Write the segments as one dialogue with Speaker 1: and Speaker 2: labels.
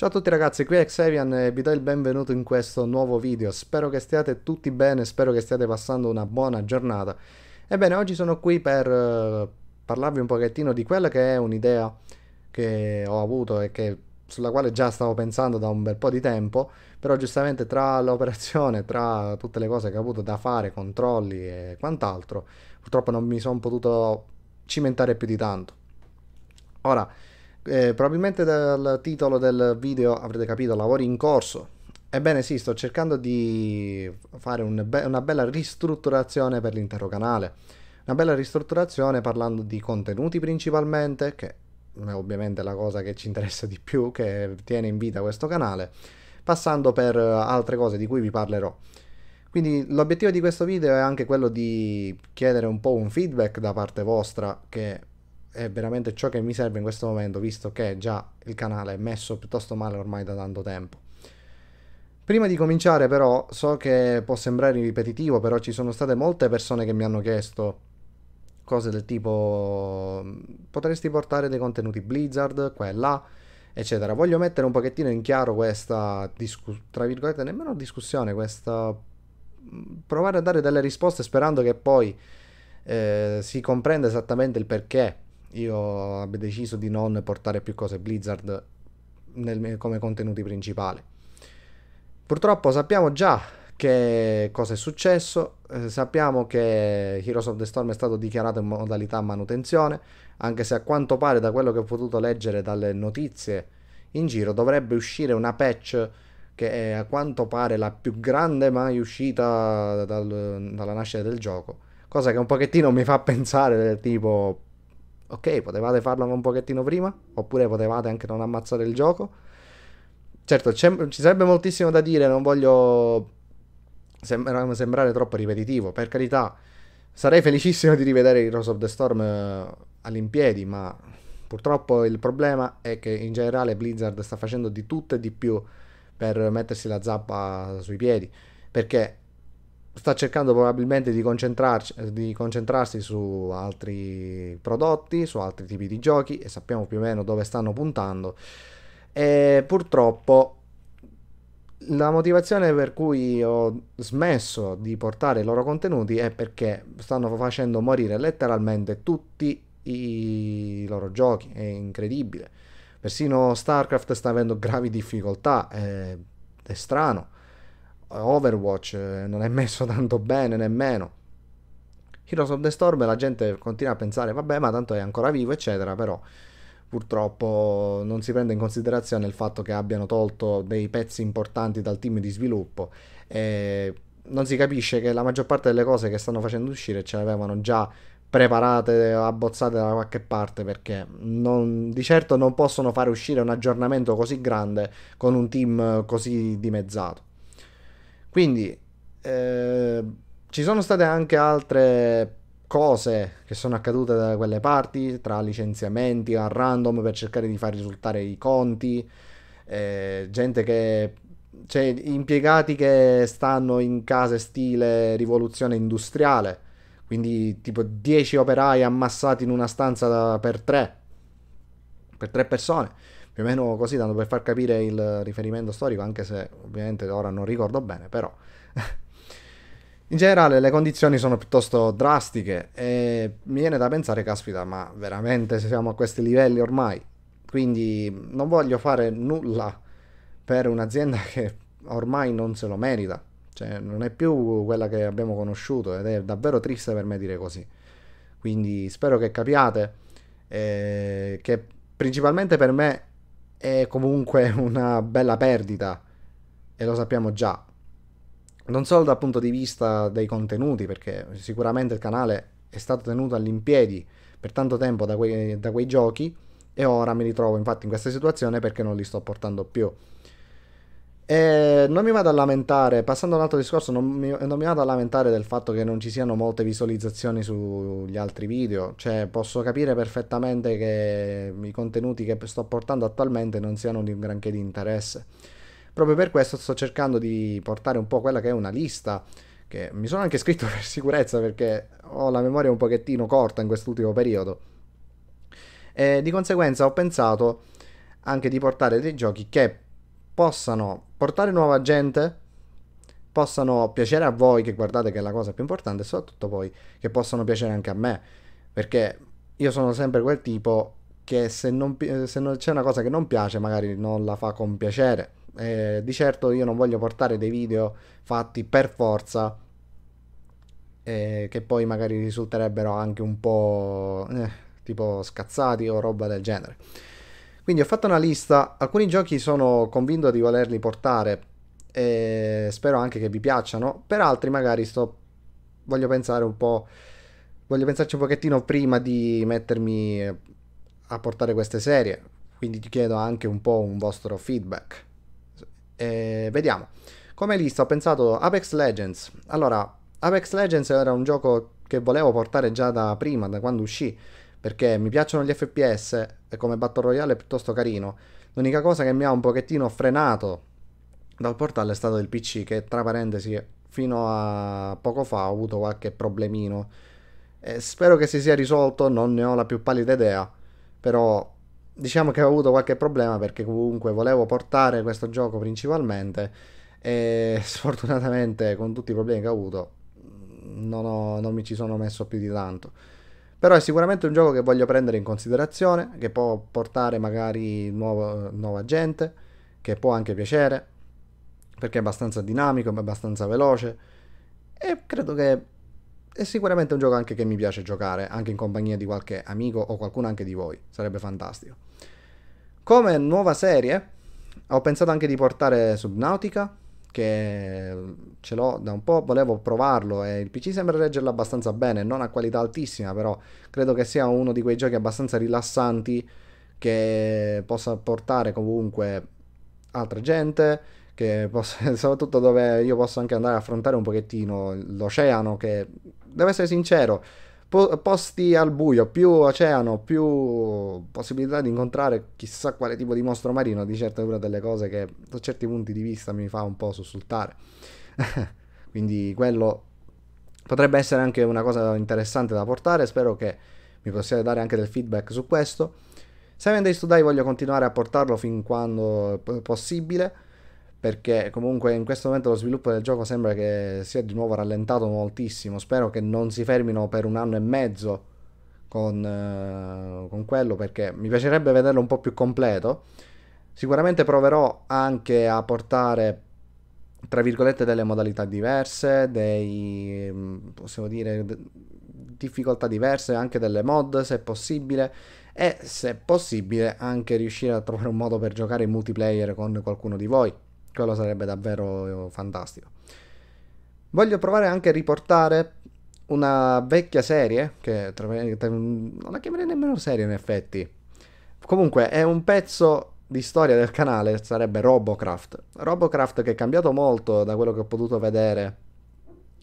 Speaker 1: Ciao a tutti ragazzi, qui è Xavian e vi do il benvenuto in questo nuovo video. Spero che stiate tutti bene, spero che stiate passando una buona giornata. Ebbene, oggi sono qui per eh, parlarvi un pochettino di quella che è un'idea che ho avuto e che, sulla quale già stavo pensando da un bel po' di tempo, però giustamente tra l'operazione, tra tutte le cose che ho avuto da fare, controlli e quant'altro, purtroppo non mi sono potuto cimentare più di tanto. Ora, eh, probabilmente dal titolo del video avrete capito lavori in corso. Ebbene sì, sto cercando di fare un be- una bella ristrutturazione per l'intero canale. Una bella ristrutturazione parlando di contenuti principalmente, che è ovviamente la cosa che ci interessa di più, che tiene in vita questo canale, passando per altre cose di cui vi parlerò. Quindi l'obiettivo di questo video è anche quello di chiedere un po' un feedback da parte vostra che è veramente ciò che mi serve in questo momento, visto che già il canale è messo piuttosto male ormai da tanto tempo. Prima di cominciare però, so che può sembrare ripetitivo, però ci sono state molte persone che mi hanno chiesto cose del tipo potresti portare dei contenuti Blizzard, quella, eccetera. Voglio mettere un pochettino in chiaro questa, discu- tra virgolette, nemmeno discussione, questa... provare a dare delle risposte sperando che poi eh, si comprenda esattamente il perché io abbia deciso di non portare più cose Blizzard nel, come contenuti principali. Purtroppo sappiamo già che cosa è successo, eh, sappiamo che Heroes of the Storm è stato dichiarato in modalità manutenzione, anche se a quanto pare da quello che ho potuto leggere dalle notizie in giro dovrebbe uscire una patch che è a quanto pare la più grande mai uscita dal, dalla nascita del gioco, cosa che un pochettino mi fa pensare tipo ok, potevate farlo un pochettino prima, oppure potevate anche non ammazzare il gioco. Certo, ci sarebbe moltissimo da dire, non voglio sembra, sembrare troppo ripetitivo, per carità, sarei felicissimo di rivedere il Rose of the Storm eh, all'impiedi, ma purtroppo il problema è che in generale Blizzard sta facendo di tutto e di più per mettersi la zappa sui piedi, perché sta cercando probabilmente di, di, concentrarsi su altri prodotti, su altri tipi di giochi e sappiamo più o meno dove stanno puntando. E purtroppo la motivazione per cui ho smesso di portare i loro contenuti è perché stanno facendo morire letteralmente tutti i loro giochi, è incredibile. Persino StarCraft sta avendo gravi difficoltà, è, è strano Overwatch eh, non è messo tanto bene nemmeno. Heroes of the Storm la gente continua a pensare, vabbè, ma tanto è ancora vivo, eccetera, però purtroppo non si prende in considerazione il fatto che abbiano tolto dei pezzi importanti dal team di sviluppo e non si capisce che la maggior parte delle cose che stanno facendo uscire ce le avevano già preparate, abbozzate da qualche parte perché non, di certo non possono fare uscire un aggiornamento così grande con un team così dimezzato. Quindi eh, ci sono state anche altre cose che sono accadute da quelle parti, tra licenziamenti a random per cercare di far risultare i conti, eh, gente che cioè impiegati che stanno in case stile rivoluzione industriale, quindi tipo 10 operai ammassati in una stanza per 3, per tre persone più o meno così, tanto per far capire il riferimento storico, anche se ovviamente ora non ricordo bene, però... In generale le condizioni sono piuttosto drastiche e mi viene da pensare, caspita, ma veramente siamo a questi livelli ormai? Quindi non voglio fare nulla per un'azienda che ormai non se lo merita, cioè non è più quella che abbiamo conosciuto ed è davvero triste per me dire così. Quindi spero che capiate eh, che principalmente per me è comunque una bella perdita e lo sappiamo già. Non solo dal punto di vista dei contenuti, perché sicuramente il canale è stato tenuto all'impiedi per tanto tempo da quei, da quei giochi e ora mi ritrovo infatti in questa situazione perché non li sto portando più. E non mi vado a lamentare, passando ad un altro discorso, non mi, non mi, vado a lamentare del fatto che non ci siano molte visualizzazioni sugli altri video, cioè posso capire perfettamente che i contenuti che sto portando attualmente non siano di un granché di interesse. Proprio per questo sto cercando di portare un po' quella che è una lista, che mi sono anche scritto per sicurezza perché ho la memoria un pochettino corta in quest'ultimo periodo. E di conseguenza ho pensato anche di portare dei giochi che possano portare nuova gente, possano piacere a voi che guardate che è la cosa più importante, e soprattutto voi che possano piacere anche a me, perché io sono sempre quel tipo che se, non, se non, c'è una cosa che non piace magari non la fa con piacere. Eh, di certo io non voglio portare dei video fatti per forza eh, che poi magari risulterebbero anche un po' eh, tipo scazzati o roba del genere. Quindi ho fatto una lista, alcuni giochi sono convinto di volerli portare e spero anche che vi piacciano, per altri magari sto voglio pensare un po' voglio pensarci un pochettino prima di mettermi a portare queste serie, quindi ti chiedo anche un po' un vostro feedback. E vediamo. Come lista ho pensato Apex Legends. Allora, Apex Legends era un gioco che volevo portare già da prima, da quando uscì perché mi piacciono gli FPS e come Battle Royale è piuttosto carino. L'unica cosa che mi ha un pochettino frenato dal portale è stato il PC che tra parentesi fino a poco fa ho avuto qualche problemino. E spero che si sia risolto, non ne ho la più pallida idea, però diciamo che ho avuto qualche problema perché comunque volevo portare questo gioco principalmente e sfortunatamente con tutti i problemi che ho avuto non, ho, non mi ci sono messo più di tanto. Però è sicuramente un gioco che voglio prendere in considerazione, che può portare magari nuovo, nuova gente, che può anche piacere, perché è abbastanza dinamico, è abbastanza veloce. E credo che è sicuramente un gioco anche che mi piace giocare, anche in compagnia di qualche amico o qualcuno anche di voi, sarebbe fantastico. Come nuova serie, ho pensato anche di portare Subnautica, che ce l'ho da un po', volevo provarlo e il PC sembra reggerlo abbastanza bene, non a qualità altissima, però credo che sia uno di quei giochi abbastanza rilassanti che possa portare comunque altra gente, che possa, soprattutto dove io posso anche andare a affrontare un pochettino l'oceano che, devo essere sincero, po- posti al buio, più oceano, più possibilità di incontrare chissà quale tipo di mostro marino, di certo è una delle cose che da certi punti di vista mi fa un po' sussultare. Quindi quello potrebbe essere anche una cosa interessante da portare, spero che mi possiate dare anche del feedback su questo. Seven Days to Die voglio continuare a portarlo fin quando possibile perché comunque in questo momento lo sviluppo del gioco sembra che sia di nuovo rallentato moltissimo. Spero che non si fermino per un anno e mezzo con, eh, con quello perché mi piacerebbe vederlo un po' più completo. Sicuramente proverò anche a portare tra virgolette delle modalità diverse, dei mm, possiamo dire difficoltà diverse, anche delle mod se possibile e se possibile anche riuscire a trovare un modo per giocare in multiplayer con qualcuno di voi. Quello sarebbe davvero fantastico. Voglio provare anche a riportare una vecchia serie, che tra, non la chiamerei nemmeno serie in effetti. Comunque è un pezzo di storia del canale, sarebbe Robocraft. Robocraft che è cambiato molto da quello che ho potuto vedere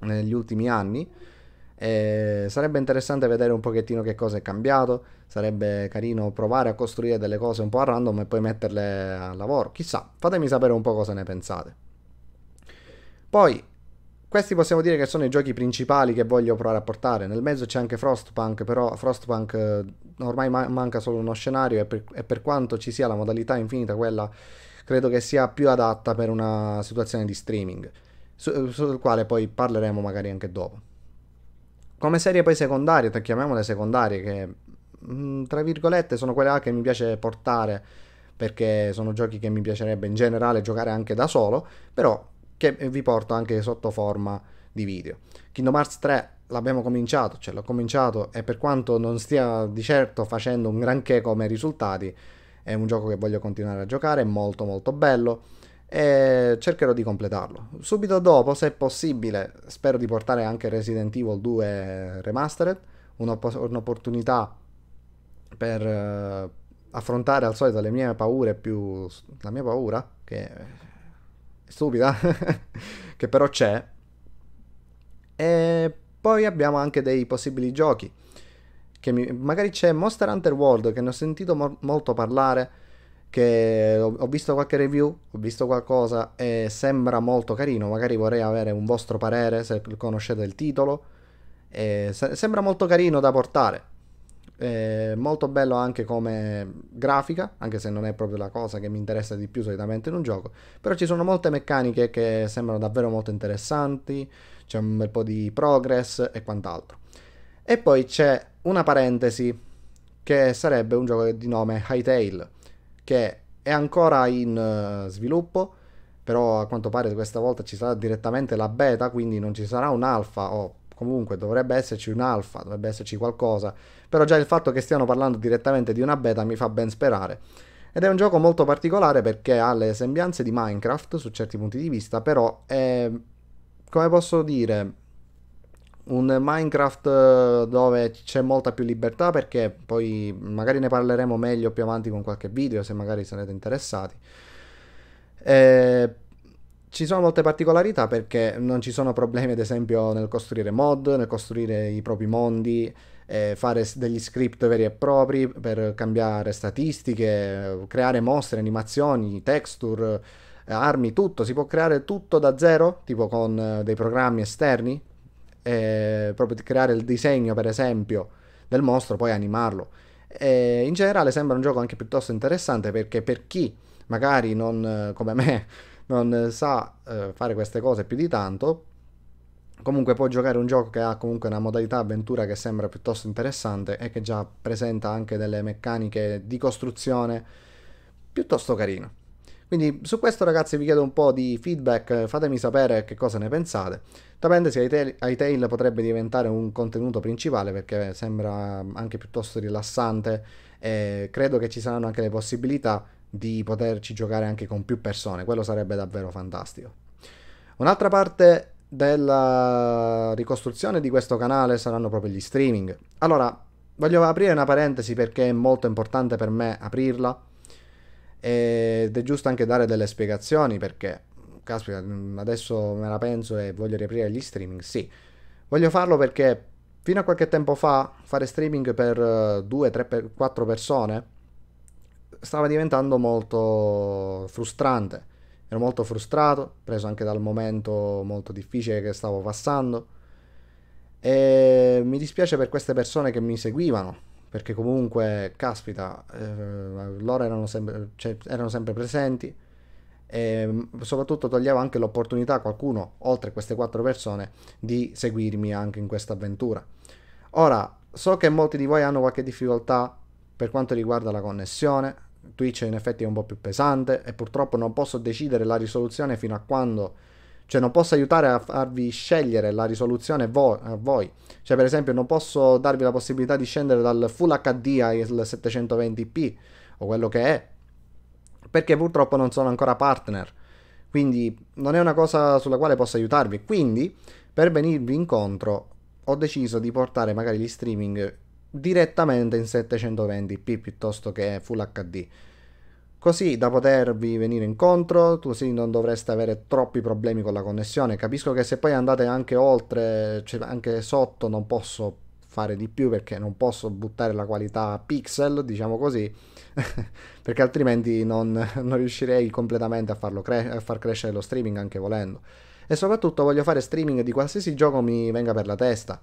Speaker 1: negli ultimi anni e sarebbe interessante vedere un pochettino che cosa è cambiato, sarebbe carino provare a costruire delle cose un po' a random e poi metterle a lavoro. Chissà, fatemi sapere un po' cosa ne pensate. Poi, questi possiamo dire che sono i giochi principali che voglio provare a portare. Nel mezzo c'è anche Frostpunk, però Frostpunk eh, ormai manca solo uno scenario e per, e per, quanto ci sia la modalità infinita, quella credo che sia più adatta per una situazione di streaming, sul quale poi parleremo magari anche dopo. Come serie poi secondarie, chiamiamole secondarie, che mm, tra virgolette sono quelle là che mi piace portare perché sono giochi che mi piacerebbe in generale giocare anche da solo, però che vi porto anche sotto forma di video. Kingdom Hearts 3 l'abbiamo cominciato, cioè l'ho cominciato e per quanto non stia di certo facendo un granché come risultati, è un gioco che voglio continuare a giocare, è molto molto bello e cercherò di completarlo. Subito dopo, se è possibile, spero di portare anche Resident Evil 2 Remastered, un'opp- un'opportunità per eh, affrontare al solito le mie paure più... la mia paura, che è stupida, che però c'è. E poi abbiamo anche dei possibili giochi. Che mi... magari c'è Monster Hunter World che ne ho sentito mo- molto parlare che ho, visto qualche review, ho visto qualcosa e sembra molto carino, magari vorrei avere un vostro parere se conoscete il titolo. E sembra molto carino da portare. E molto bello anche come grafica, anche se non è proprio la cosa che mi interessa di più solitamente in un gioco, però ci sono molte meccaniche che sembrano davvero molto interessanti, c'è un bel po' di progress e quant'altro. E poi c'è una parentesi che sarebbe un gioco di nome Hightail, che è ancora in eh, sviluppo, però a quanto pare questa volta ci sarà direttamente la beta, quindi non ci sarà un alfa o comunque dovrebbe esserci un alfa, dovrebbe esserci qualcosa, però già il fatto che stiano parlando direttamente di una beta mi fa ben sperare. Ed è un gioco molto particolare perché ha le sembianze di Minecraft su certi punti di vista, però è, come posso dire, un Minecraft eh, dove c'è molta più libertà perché poi magari ne parleremo meglio più avanti con qualche video se magari sarete interessati. Eh, ci sono molte particolarità perché non ci sono problemi ad esempio nel costruire mod, nel costruire i propri mondi, eh, fare degli script veri e propri per cambiare statistiche, creare mostre, animazioni, texture, eh, armi, tutto. Si può creare tutto da zero, tipo con eh, dei programmi esterni eh, proprio di creare il disegno per esempio del mostro, poi animarlo. E eh, in generale sembra un gioco anche piuttosto interessante perché per chi magari non, eh, come me, non sa eh, fare queste cose più di tanto, comunque può giocare un gioco che ha comunque una modalità avventura che sembra piuttosto interessante e che già presenta anche delle meccaniche di costruzione piuttosto carino. Quindi su questo ragazzi vi chiedo un po' di feedback, fatemi sapere che cosa ne pensate. Da pendersi iTail potrebbe diventare un contenuto principale perché sembra anche piuttosto rilassante e credo che ci saranno anche le possibilità di poterci giocare anche con più persone, quello sarebbe davvero fantastico. Un'altra parte della ricostruzione di questo canale saranno proprio gli streaming. Allora, voglio aprire una parentesi perché è molto importante per me aprirla ed è giusto anche dare delle spiegazioni perché, caspita, mm, adesso me la penso e voglio riaprire gli streaming, sì, voglio farlo perché fino a qualche tempo fa fare streaming per 2, 3, 4 persone stava diventando molto frustrante. Ero molto frustrato, preso anche dal momento molto difficile che stavo passando. E mi dispiace per queste persone che mi seguivano, perché comunque, caspita, eh, loro erano sempre, cioè, erano sempre presenti e ehm, soprattutto toglievo anche l'opportunità a qualcuno, oltre a queste quattro persone, di seguirmi anche in questa avventura. Ora, so che molti di voi hanno qualche difficoltà per quanto riguarda la connessione, Twitch in effetti è un po' più pesante e purtroppo non posso decidere la risoluzione fino a quando cioè non posso aiutare a farvi scegliere la risoluzione vo- a voi. Cioè per esempio non posso darvi la possibilità di scendere dal Full HD al 720p o quello che è. Perché purtroppo non sono ancora partner. Quindi non è una cosa sulla quale posso aiutarvi. Quindi per venirvi incontro ho deciso di portare magari gli streaming direttamente in 720p piuttosto che Full HD così da potervi venire incontro, così non dovreste avere troppi problemi con la connessione. Capisco che se poi andate anche oltre, cioè anche sotto, non posso fare di più perché non posso buttare la qualità pixel, diciamo così, perché altrimenti non, non riuscirei completamente a, cre- a far crescere lo streaming anche volendo. E soprattutto voglio fare streaming di qualsiasi gioco mi venga per la testa,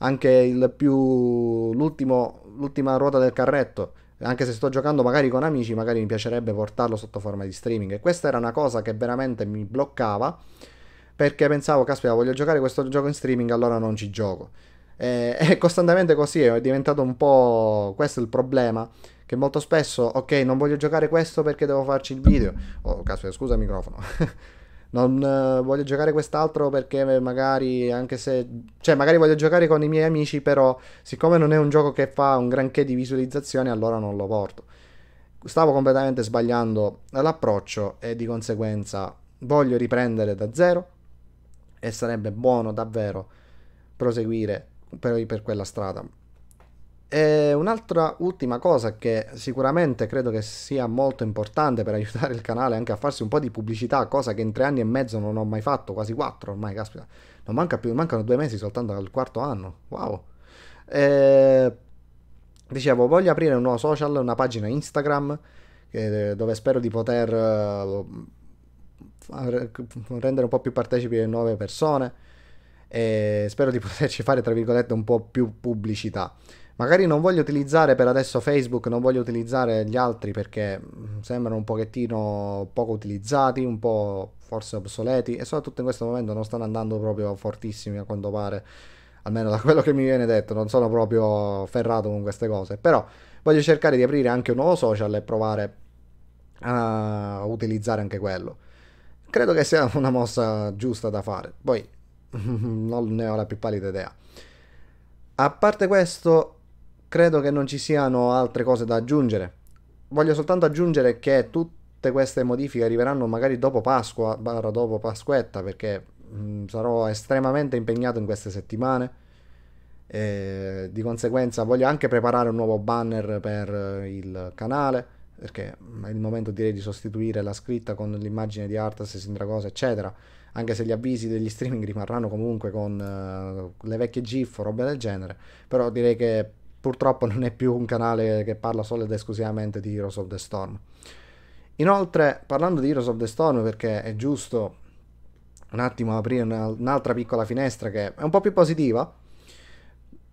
Speaker 1: anche più, l'ultima ruota del carretto anche se sto giocando magari con amici, magari mi piacerebbe portarlo sotto forma di streaming. E questa era una cosa che veramente mi bloccava perché pensavo, caspita, voglio giocare questo gioco in streaming, allora non ci gioco. E, è costantemente così, è diventato un po' questo il problema. Che molto spesso, ok, non voglio giocare questo perché devo farci il video. Oh, caspita, scusa il microfono. non eh, voglio giocare quest'altro perché magari anche se cioè magari voglio giocare con i miei amici però siccome non è un gioco che fa un granché di visualizzazione allora non lo porto stavo completamente sbagliando l'approccio e di conseguenza voglio riprendere da zero e sarebbe buono davvero proseguire per, per quella strada e un'altra ultima cosa che sicuramente credo che sia molto importante per aiutare il canale anche a farsi un po' di pubblicità, cosa che in tre anni e mezzo non ho mai fatto, quasi quattro ormai, caspita, non manca più, mancano due mesi soltanto al quarto anno, wow. E... Dicevo, voglio aprire un nuovo social, una pagina Instagram, eh, dove spero di poter eh, rendere un po' più partecipi le nuove persone e spero di poterci fare, tra virgolette, un po' più pubblicità. Magari non voglio utilizzare per adesso Facebook, non voglio utilizzare gli altri perché mm, sembrano un pochettino poco utilizzati, un po' forse obsoleti e soprattutto in questo momento non stanno andando proprio fortissimi a quanto pare, almeno da quello che mi viene detto, non sono proprio ferrato con queste cose, però voglio cercare di aprire anche un nuovo social e provare a utilizzare anche quello. Credo che sia una mossa giusta da fare, poi non ne ho la più pallida idea. A parte questo, credo che non ci siano altre cose da aggiungere. Voglio soltanto aggiungere che tutte queste modifiche arriveranno magari dopo Pasqua, barra dopo Pasquetta, perché mh, mm, sarò estremamente impegnato in queste settimane. E di conseguenza voglio anche preparare un nuovo banner per eh, il canale, perché mm, è il momento direi di sostituire la scritta con l'immagine di Artas, Sindragosa, eccetera anche se gli avvisi degli streaming rimarranno comunque con uh, le vecchie GIF o roba del genere, però direi che purtroppo non è più un canale che parla solo ed esclusivamente di Heroes of the Storm. Inoltre, parlando di Heroes of the Storm, perché è giusto un attimo aprire un'altra piccola finestra che è un po' più positiva,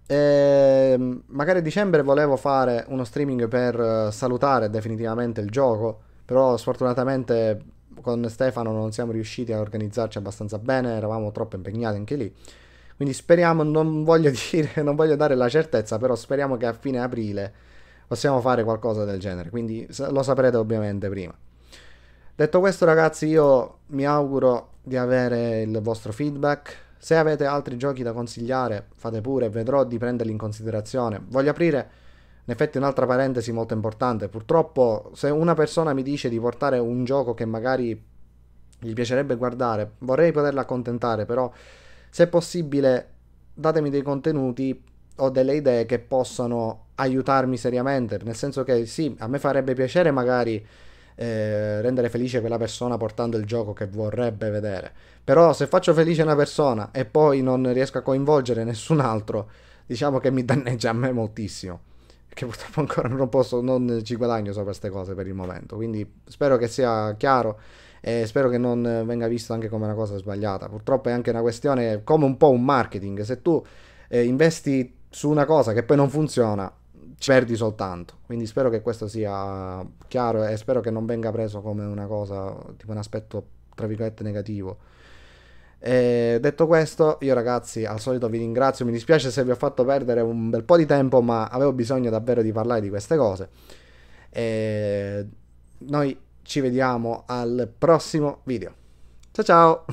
Speaker 1: eh, magari a dicembre volevo fare uno streaming per eh, salutare definitivamente il gioco, però sfortunatamente con Stefano non siamo riusciti a organizzarci abbastanza bene, eravamo troppo impegnati anche lì. Quindi speriamo, non voglio dire, non voglio dare la certezza, però speriamo che a fine aprile possiamo fare qualcosa del genere. Quindi lo saprete ovviamente prima. Detto questo, ragazzi, io mi auguro di avere il vostro feedback. Se avete altri giochi da consigliare, fate pure, vedrò di prenderli in considerazione. Voglio aprire in effetti un'altra parentesi molto importante. Purtroppo se una persona mi dice di portare un gioco che magari gli piacerebbe guardare, vorrei poterla accontentare, però se possibile, datemi dei contenuti o delle idee che possano aiutarmi seriamente, nel senso che sì, a me farebbe piacere magari eh, rendere felice quella persona portando il gioco che vorrebbe vedere, però se faccio felice una persona e poi non riesco a coinvolgere nessun altro, diciamo che mi danneggia a me moltissimo, che purtroppo ancora non posso, non ci guadagno sopra queste cose per il momento, quindi spero che sia chiaro e spero che non venga visto anche come una cosa sbagliata. Purtroppo è anche una questione come un po' un marketing, se tu eh, investi su una cosa che poi non funziona, ci perdi soltanto. Quindi spero che questo sia chiaro e spero che non venga preso come una cosa, tipo un aspetto tra virgolette negativo. E detto questo, io ragazzi, al solito vi ringrazio. Mi dispiace se vi ho fatto perdere un bel po' di tempo, ma avevo bisogno davvero di parlare di queste cose. E noi ci vediamo al prossimo video. Ciao ciao!